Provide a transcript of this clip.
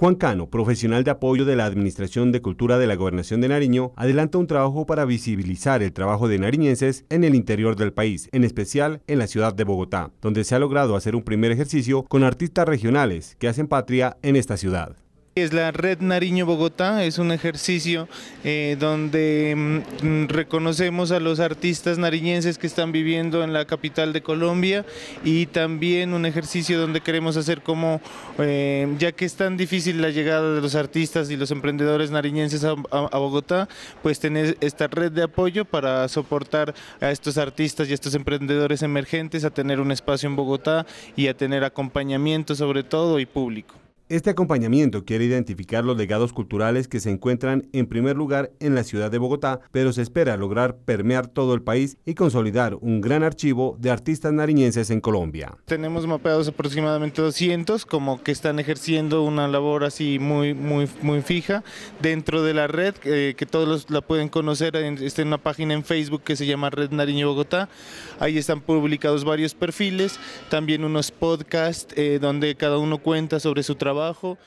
Juan Cano, profesional de apoyo de la Administración de Cultura de la Gobernación de Nariño, adelanta un trabajo para visibilizar el trabajo de nariñenses en el interior del país, en especial en la ciudad de Bogotá, donde se ha logrado hacer un primer ejercicio con artistas regionales que hacen patria en esta ciudad. Es la Red Nariño Bogotá, es un ejercicio eh, donde mm, reconocemos a los artistas nariñenses que están viviendo en la capital de Colombia y también un ejercicio donde queremos hacer como, eh, ya que es tan difícil la llegada de los artistas y los emprendedores nariñenses a, a, Bogotá, pues tener esta red de apoyo para soportar a estos artistas y a estos emprendedores emergentes a tener un espacio en Bogotá y a tener acompañamiento sobre todo y público. Este acompañamiento quiere identificar los legados culturales que se encuentran en primer lugar en la ciudad de Bogotá, pero se espera lograr permear todo el país y consolidar un gran archivo de artistas nariñenses en Colombia. Tenemos mapeados aproximadamente 200 como que están ejerciendo una labor así muy muy muy fija dentro de la red eh, que todos los, la pueden conocer está en una página en Facebook que se llama Red Nariño Bogotá. Ahí están publicados varios perfiles, también unos podcasts eh, donde cada uno cuenta sobre su trabajo abajo.